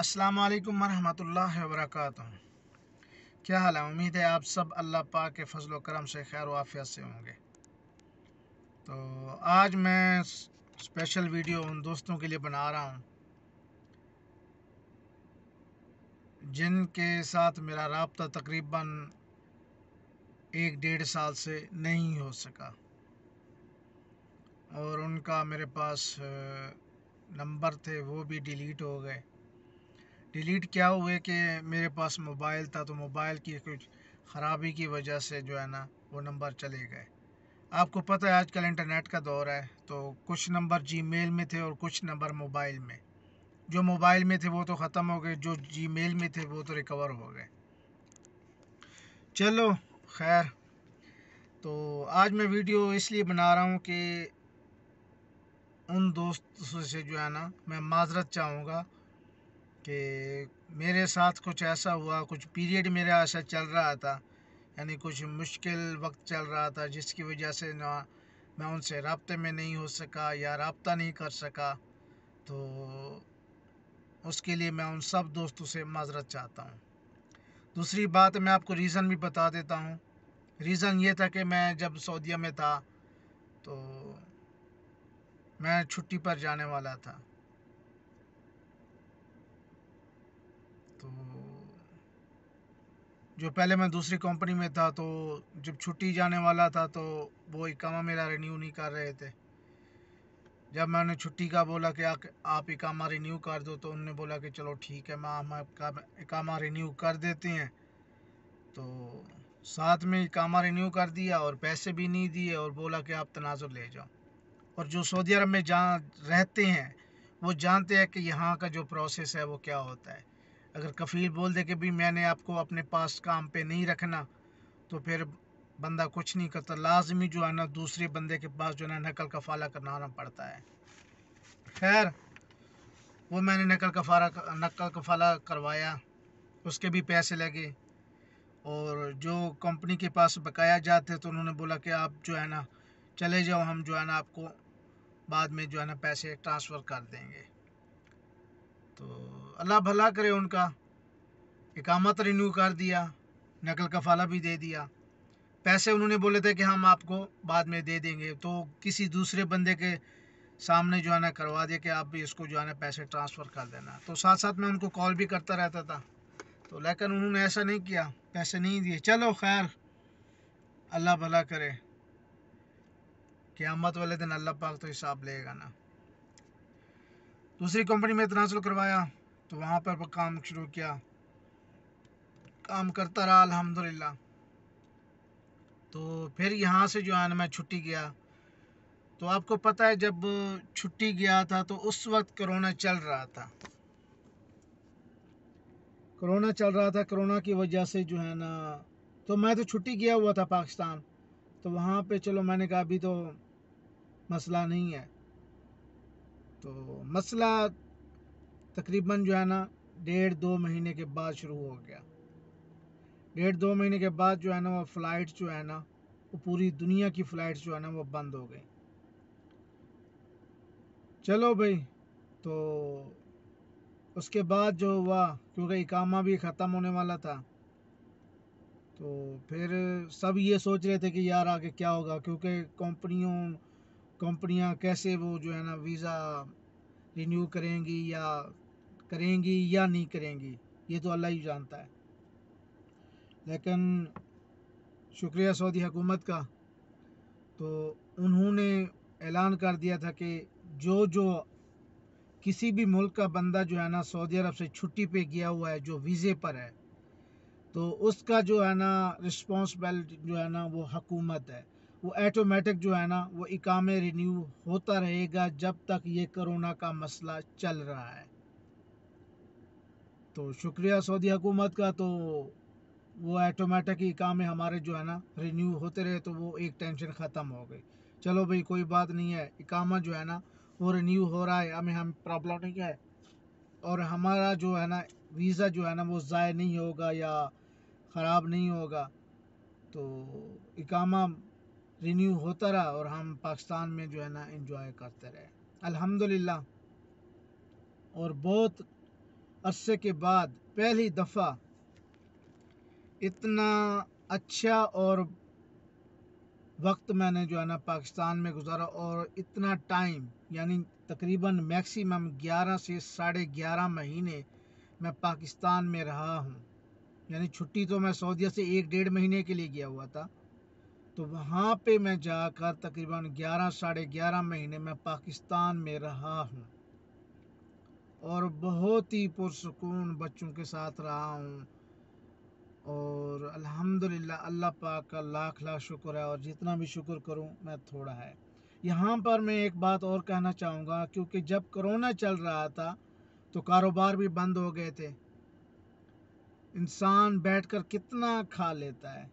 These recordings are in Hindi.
अस्सलाम वालेकुम वरहमतुल्लाहि वबरकatuh क्या हाल है उम्मीद है आप सब अल्लाह पाक के फजल करम से खैर वाफियत से होंगे तो आज मैं स्पेशल वीडियो उन दोस्तों के लिए बना रहा हूँ जिनके साथ मेरा रबता तकरीबन एक डेढ़ साल से नहीं हो सका और उनका मेरे पास नंबर थे वो भी डिलीट हो गए डिलीट क्या हुए कि मेरे पास मोबाइल था तो मोबाइल की कुछ ख़राबी की वजह से जो है ना वो नंबर चले गए आपको पता है आजकल इंटरनेट का दौर है तो कुछ नंबर जीमेल में थे और कुछ नंबर मोबाइल में जो मोबाइल में थे वो तो ख़त्म हो गए जो जीमेल में थे वो तो रिकवर हो गए चलो खैर तो आज मैं वीडियो इसलिए बना रहा हूँ कि उन दोस्तों से जो है ना मैं माजरत चाहूँगा कि मेरे साथ कुछ ऐसा हुआ कुछ पीरियड मेरा ऐसा चल रहा था यानी कुछ मुश्किल वक्त चल रहा था जिसकी वजह से ना मैं उनसे रबते में नहीं हो सका या रबता नहीं कर सका तो उसके लिए मैं उन सब दोस्तों से माजरत चाहता हूँ दूसरी बात मैं आपको रीज़न भी बता देता हूँ रीज़न ये था कि मैं जब सऊदिया में था तो मैं छुट्टी पर जाने वाला था तो जो पहले मैं दूसरी कंपनी में था तो जब छुट्टी जाने वाला था तो वो इकामा मेरा रिन्यू नहीं कर रहे थे जब मैंने छुट्टी का बोला कि आप इकामा रिन्यू कर दो तो उनने बोला कि चलो ठीक है मैं हम आपका इकामा रिन्यू कर देते हैं तो साथ में इकामा रिन्यू कर दिया और पैसे भी नहीं दिए और बोला कि आप तनाजुर ले जाओ और जो सऊदी अरब में जहाँ रहते हैं वो जानते हैं कि यहाँ का जो प्रोसेस है वो क्या होता है अगर कफ़ील बोल दे कि भी मैंने आपको अपने पास काम पे नहीं रखना तो फिर बंदा कुछ नहीं करता लाजमी जो है ना दूसरे बंदे के पास जो है ना नकल कफाला करना पड़ता है खैर वो मैंने नकल कफारा नकल कफाला करवाया उसके भी पैसे लगे और जो कंपनी के पास बकाया जाते तो उन्होंने बोला कि आप जो है ना चले जाओ हम जो है ना आपको बाद में जो है ना पैसे ट्रांसफ़र कर देंगे तो अल्लाह भला करे उनका इकामत रिन्यू कर दिया नकल कफाला भी दे दिया पैसे उन्होंने बोले थे कि हम आपको बाद में दे देंगे तो किसी दूसरे बंदे के सामने जो है ना करवा दिया कि आप भी इसको जो है ना पैसे ट्रांसफ़र कर देना तो साथ साथ मैं उनको कॉल भी करता रहता था तो लेकिन उन्होंने ऐसा नहीं किया पैसे नहीं दिए चलो खैर अल्लाह भला करे क़्यामत वाले दिन अल्लाह पाक तो हिसाब लेगा ना दूसरी कंपनी में ट्रांसफर करवाया तो वहाँ पर काम शुरू किया काम करता रहा अल्हम्दुलिल्लाह तो फिर यहाँ से जो है ना मैं छुट्टी गया तो आपको पता है जब छुट्टी गया था तो उस वक्त कोरोना चल रहा था कोरोना चल रहा था कोरोना की वजह से जो है ना तो मैं तो छुट्टी गया हुआ था पाकिस्तान तो वहाँ पे चलो मैंने कहा अभी तो मसला नहीं है तो मसला तकरीबन जो है ना डेढ़ दो महीने के बाद शुरू हो गया डेढ़ दो महीने के बाद जो है ना वो फ़्लाइट जो है ना वो पूरी दुनिया की फ़्लाइट जो है ना वो बंद हो गई चलो भाई तो उसके बाद जो हुआ क्योंकि इकामा भी ख़त्म होने वाला था तो फिर सब ये सोच रहे थे कि यार आगे क्या होगा क्योंकि कंपनियों कंपनियां कैसे वो जो है ना वीज़ा रिन्यू करेंगी या करेंगी या नहीं करेंगी ये तो अल्लाह ही जानता है लेकिन शुक्रिया सऊदी हुकूमत का तो उन्होंने ऐलान कर दिया था कि जो जो किसी भी मुल्क का बंदा जो है ना सऊदी अरब से छुट्टी पे गया हुआ है जो वीज़े पर है तो उसका जो है ना रिस्पॉन्सबल जो है ना वो हकूमत है वो ऐटोमेटिक जो है ना वो इकाम रिन्यू होता रहेगा जब तक ये कोरोना का मसला चल रहा है तो शुक्रिया सऊदी हुकूमत का तो वो ऐटोमेटिक ही काम हमारे जो है ना रिन्यू होते रहे तो वो एक टेंशन ख़त्म हो गई चलो भाई कोई बात नहीं है इकामा जो है ना वो रिन्यू हो रहा है हमें हम प्रॉब्लम नहीं है और हमारा जो है ना वीज़ा जो है ना वो ज़ाय नहीं होगा या ख़राब नहीं होगा तो इकामा रिन्यू होता रहा और हम पाकिस्तान में जो है ना इंजॉय करते रहे अलहमदिल्ला और बहुत अरसे के बाद पहली दफ़ा इतना अच्छा और वक्त मैंने जो है ना पाकिस्तान में गुजारा और इतना टाइम यानी तकरीबन मैक्सिमम 11 से साढ़े ग्यारह महीने मैं पाकिस्तान में रहा हूँ यानी छुट्टी तो मैं सऊदीया से एक डेढ़ महीने के लिए गया हुआ था तो वहाँ पे मैं जाकर तकरीबन ग्यारह साढ़े ग्यारह महीने मैं पाकिस्तान में रहा हूँ और बहुत ही पुरसकून बच्चों के साथ रहा हूँ और अल्हम्दुलिल्लाह अल्लाह पाक का लाख लाख शुक्र है और जितना भी शुक्र करूँ मैं थोड़ा है यहाँ पर मैं एक बात और कहना चाहूँगा क्योंकि जब कोरोना चल रहा था तो कारोबार भी बंद हो गए थे इंसान बैठकर कितना खा लेता है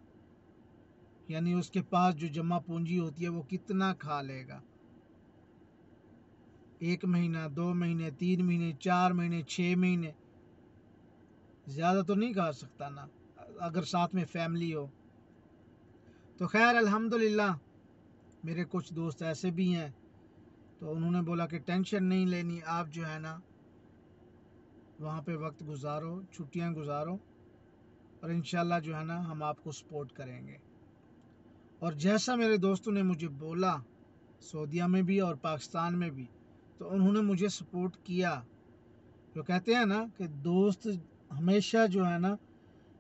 यानी उसके पास जो जमा पूंजी होती है वो कितना खा लेगा एक महीना दो महीने तीन महीने चार महीने छः महीने ज़्यादा तो नहीं कहा सकता ना अगर साथ में फैमिली हो तो खैर अल्हम्दुलिल्लाह मेरे कुछ दोस्त ऐसे भी हैं तो उन्होंने बोला कि टेंशन नहीं लेनी आप जो है ना वहाँ पे वक्त गुजारो छुट्टियाँ गुजारो और इन जो है ना हम आपको सपोर्ट करेंगे और जैसा मेरे दोस्तों ने मुझे बोला सऊदिया में भी और पाकिस्तान में भी तो उन्होंने मुझे सपोर्ट किया जो कहते हैं ना कि दोस्त हमेशा जो है ना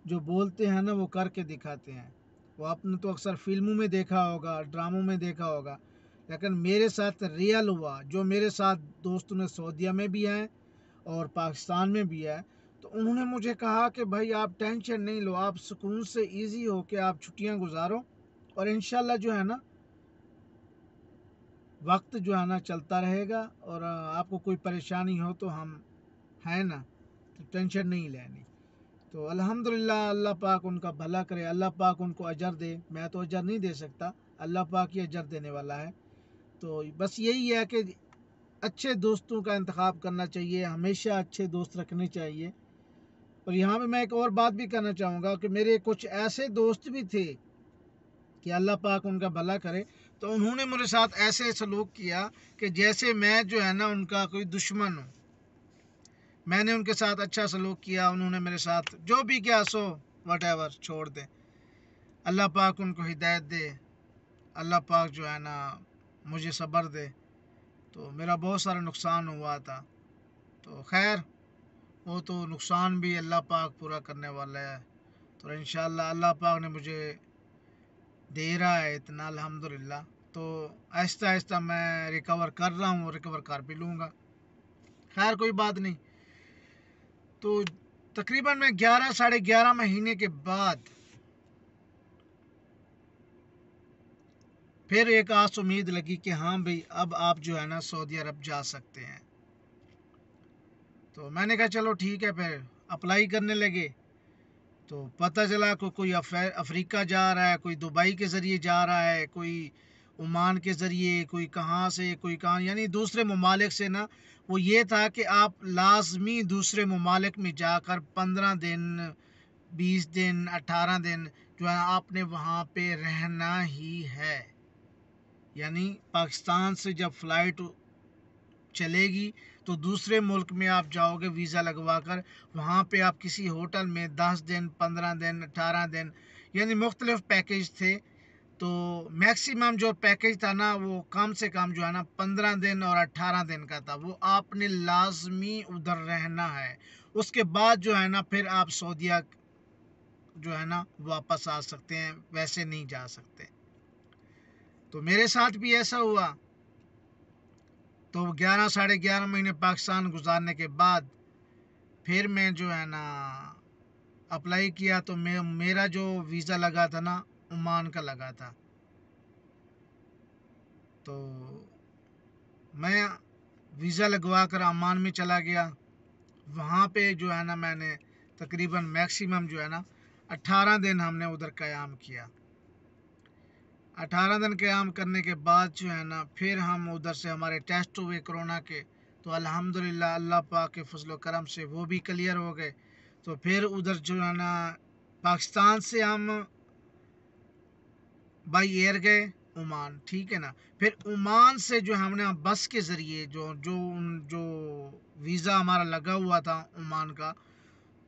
जो बोलते हैं ना वो करके दिखाते हैं वो आपने तो अक्सर फिल्मों में देखा होगा ड्रामों में देखा होगा लेकिन मेरे साथ रियल हुआ जो मेरे साथ दोस्तों ने सऊदीया में भी हैं और पाकिस्तान में भी है तो उन्होंने मुझे कहा कि भाई आप टेंशन नहीं लो आप सुकून से इजी हो के आप छुट्टियां गुजारो और इन जो है ना वक्त जो है ना चलता रहेगा और आपको कोई परेशानी हो तो हम हैं ना तो टेंशन नहीं लेनी तो अल्हम्दुलिल्लाह अल्लाह पाक उनका भला करे अल्लाह पाक उनको अजर दे मैं तो अजर नहीं दे सकता अल्लाह पाक ही अजर देने वाला है तो बस यही है कि अच्छे दोस्तों का इंतखब करना चाहिए हमेशा अच्छे दोस्त रखने चाहिए और यहाँ पर मैं एक और बात भी कहना चाहूँगा कि मेरे कुछ ऐसे दोस्त भी थे कि अल्लाह पाक उनका भला करे तो उन्होंने मेरे साथ ऐसे सलूक किया कि जैसे मैं जो है ना उनका कोई दुश्मन हूँ मैंने उनके साथ अच्छा सलूक किया उन्होंने मेरे साथ जो भी क्या सो वट एवर छोड़ दें अल्लाह पाक उनको हिदायत दे अल्लाह पाक जो है ना मुझे सब्र दे तो मेरा बहुत सारा नुकसान हुआ था तो खैर वो तो नुकसान भी अल्लाह पाक पूरा करने वाला है तो इन अल्लाह पाक ने मुझे दे रहा है इतना अलहमदिल्ला तो आहिस्ता आहिस्ता मैं रिकवर कर रहा हूँ रिकवर कर भी लूँगा खैर कोई बात नहीं तो तकरीबन मैं ग्यारह साढ़े ग्यारह महीने के बाद फिर एक आस उम्मीद लगी कि हाँ भाई अब आप जो है ना सऊदी अरब जा सकते हैं तो मैंने कहा चलो ठीक है फिर अप्लाई करने लगे तो पता चला को कोई अफ्रीका जा रहा है कोई दुबई के ज़रिए जा रहा है कोई ओमान के ज़रिए कोई कहाँ से कोई कहाँ यानी दूसरे ममालिक से ना वो ये था कि आप लाजमी दूसरे ममालिक में जाकर पंद्रह दिन बीस दिन अट्ठारह दिन जो है आपने वहाँ पे रहना ही है यानी पाकिस्तान से जब फ़्लाइट चलेगी तो दूसरे मुल्क में आप जाओगे वीज़ा लगवा कर वहाँ पर आप किसी होटल में दस दिन पंद्रह दिन अठारह दिन यानी मुख्तलिफ पैकेज थे तो मैक्सिमम जो पैकेज था ना वो कम से कम जो है ना पंद्रह दिन और अट्ठारह दिन का था वो आपने लाजमी उधर रहना है उसके बाद जो है ना फिर आप सऊदिया जो है ना वापस आ सकते हैं वैसे नहीं जा सकते तो मेरे साथ भी ऐसा हुआ तो ग्यारह साढ़े ग्यारह महीने पाकिस्तान गुजारने के बाद फिर मैं जो है ना अप्लाई किया तो मैं मेरा जो वीज़ा लगा था ना ओमान का लगा था तो मैं वीज़ा लगवा कर अमान में चला गया वहाँ पे जो है ना मैंने तकरीबन मैक्सिमम जो है ना अट्ठारह दिन हमने उधर क़याम किया अठारह दिन क्याम करने के बाद जो है ना फिर हम उधर से हमारे टेस्ट हुए कोरोना के तो अल्हम्दुलिल्लाह अल्लाह पाक के फजल करम से वो भी क्लियर हो गए तो फिर उधर जो है ना पाकिस्तान से हम बाई एयर गए ओमान ठीक है ना फिर ओमान से जो हमने बस के ज़रिए जो जो जो वीज़ा हमारा लगा हुआ था ओमान का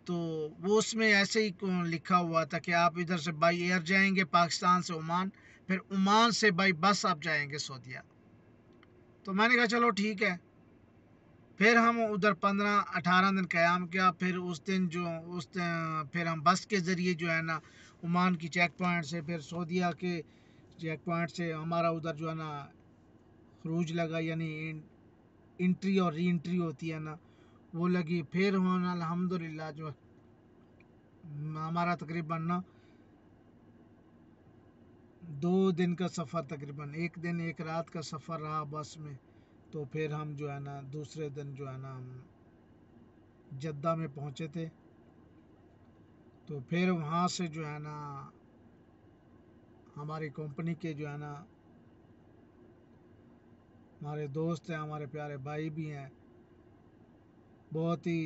तो वो उसमें ऐसे ही लिखा हुआ था कि आप इधर से बाई एयर जाएंगे पाकिस्तान से ओमान फिर उमान से बाई बस आप जाएंगे सऊदिया तो मैंने कहा चलो ठीक है फिर हम उधर पंद्रह अठारह दिन क़्याम किया फिर उस दिन जो उस दिन फिर हम बस के ज़रिए जो है ना ओमान की चेक पॉइंट से फिर सऊदिया के चेक पॉइंट से हमारा उधर जो है ना खरूज लगा यानी इंट्री और री इंट्री होती है ना वो लगी फिर होना अलहमदिल्ला जो हमारा तकरीबन ना दो दिन का सफ़र तकरीबन एक दिन एक रात का सफ़र रहा बस में तो फिर हम जो है ना दूसरे दिन जो है ना हम जद्दा में पहुँचे थे तो फिर वहाँ से जो है ना हमारी कंपनी के जो है ना हमारे दोस्त हैं हमारे प्यारे भाई भी हैं बहुत ही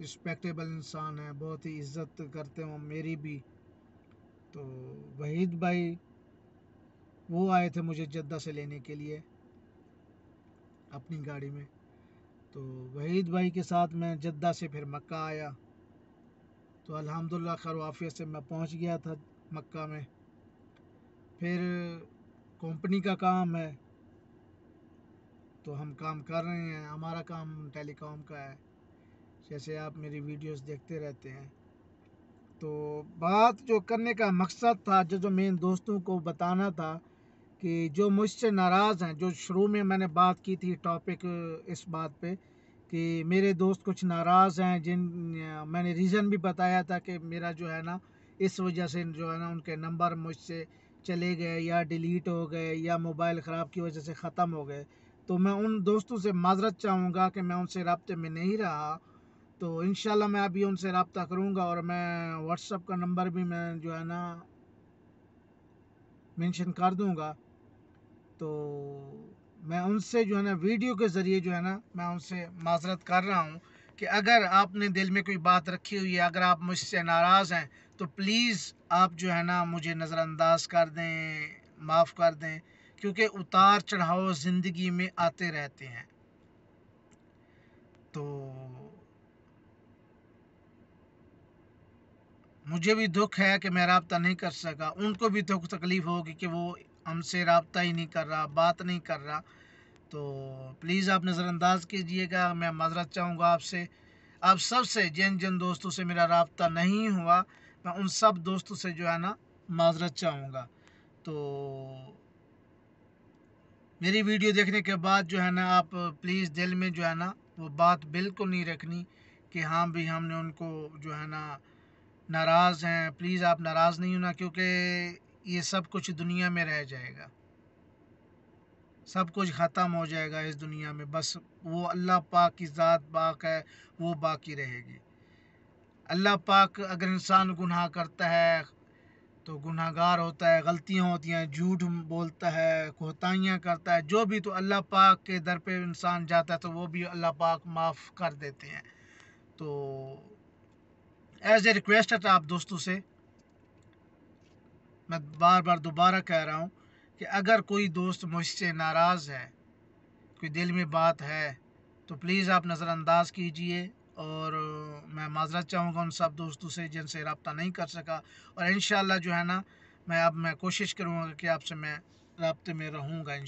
रिस्पेक्टेबल इंसान है बहुत ही इज़्ज़त करते हैं मेरी भी तो वहीद भाई वो आए थे मुझे जद्दा से लेने के लिए अपनी गाड़ी में तो वहीद भाई के साथ मैं जद्दा से फिर मक्का आया तो अल्हम्दुलिल्लाह खैर वाफिया से मैं पहुंच गया था मक्का में फिर कंपनी का काम है तो हम काम कर रहे हैं हमारा काम टेलीकॉम का है जैसे आप मेरी वीडियोस देखते रहते हैं तो बात जो करने का मकसद था जो जो मेन दोस्तों को बताना था कि जो मुझसे नाराज़ हैं जो शुरू में मैंने बात की थी टॉपिक इस बात पे कि मेरे दोस्त कुछ नाराज़ हैं जिन मैंने रीज़न भी बताया था कि मेरा जो है ना इस वजह से जो है ना उनके नंबर मुझसे चले गए या डिलीट हो गए या मोबाइल ख़राब की वजह से ख़त्म हो गए तो मैं उन दोस्तों से माजरत चाहूँगा कि मैं उनसे रबते में नहीं रहा तो इन मैं अभी उनसे रबता करूँगा और मैं व्हाट्सअप का नंबर भी मैं जो है ना मेंशन कर दूँगा तो मैं उनसे जो है ना वीडियो के ज़रिए जो है ना मैं उनसे माजरत कर रहा हूँ कि अगर आपने दिल में कोई बात रखी हुई है अगर आप मुझसे नाराज़ हैं तो प्लीज़ आप जो है ना मुझे नज़रअंदाज कर दें माफ़ कर दें क्योंकि उतार चढ़ाव ज़िंदगी में आते रहते हैं तो मुझे भी दुख है कि मैं रबता नहीं कर सका उनको भी दुख तो तकलीफ़ होगी कि वो हमसे रबता ही नहीं कर रहा बात नहीं कर रहा तो प्लीज़ आप नज़रअंदाज कीजिएगा मैं मजरत चाहूँगा आपसे आप सब से जिन जिन दोस्तों से मेरा रबता नहीं हुआ मैं उन सब दोस्तों से जो है ना माजरत चाहूँगा तो मेरी वीडियो देखने के बाद जो है ना आप प्लीज़ दिल में जो है ना वो बात बिल्कुल नहीं रखनी कि हाँ भी हमने उनको जो है ना नाराज़ हैं प्लीज़ आप नाराज़ नहीं होना क्योंकि ये सब कुछ दुनिया में रह जाएगा सब कुछ ख़त्म हो जाएगा इस दुनिया में बस वो अल्लाह पाक की ज़ात पाक है वो बाकी रहेगी अल्लाह पाक अगर इंसान गुनाह करता है तो गुनाहगार होता है गलतियाँ होती हैं झूठ बोलता है कोताहियाँ करता है जो भी तो अल्लाह पाक के दर पे इंसान जाता है तो वो भी अल्लाह पाक माफ़ कर देते हैं तो एज ए रिक्वेस्ट है तो आप दोस्तों से मैं बार बार दोबारा कह रहा हूँ कि अगर कोई दोस्त मुझसे नाराज़ है कोई दिल में बात है तो प्लीज़ आप नज़रअंदाज कीजिए और मैं माजरत चाहूँगा उन सब दोस्तों से जिनसे रबता नहीं कर सका और इन जो है ना मैं अब मैं कोशिश करूँगा कि आपसे मैं रबते में रहूँगा इन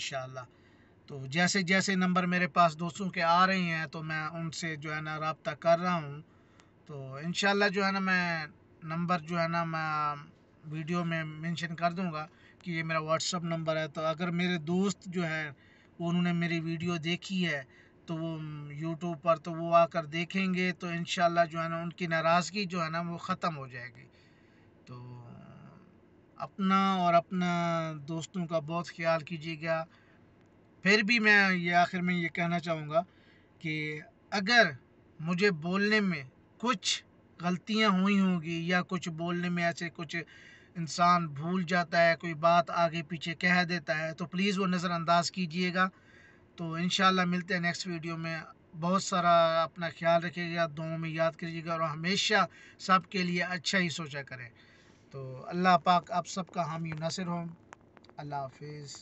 तो जैसे जैसे नंबर मेरे पास दोस्तों के आ रहे हैं तो मैं उनसे जो है ना रबता कर रहा हूँ तो इन जो है ना मैं नंबर जो है ना मैं वीडियो में मेंशन कर दूंगा कि ये मेरा व्हाट्सअप नंबर है तो अगर मेरे दोस्त जो है उन्होंने मेरी वीडियो देखी है तो वो यूट्यूब पर तो वो आकर देखेंगे तो इन जो है ना उनकी नाराज़गी जो है ना वो ख़त्म हो जाएगी तो अपना और अपना दोस्तों का बहुत ख्याल कीजिएगा फिर भी मैं ये आखिर में ये कहना चाहूँगा कि अगर मुझे बोलने में कुछ गलतियाँ हुई होंगी या कुछ बोलने में ऐसे कुछ इंसान भूल जाता है कोई बात आगे पीछे कह देता है तो प्लीज़ वो नज़रअंदाज कीजिएगा तो इन मिलते हैं नेक्स्ट वीडियो में बहुत सारा अपना ख्याल रखिएगा दोनों में याद करिएगा और हमेशा सब के लिए अच्छा ही सोचा करें तो अल्लाह पाक आप सबका हामी नसर हो अल्लाह हाफिज़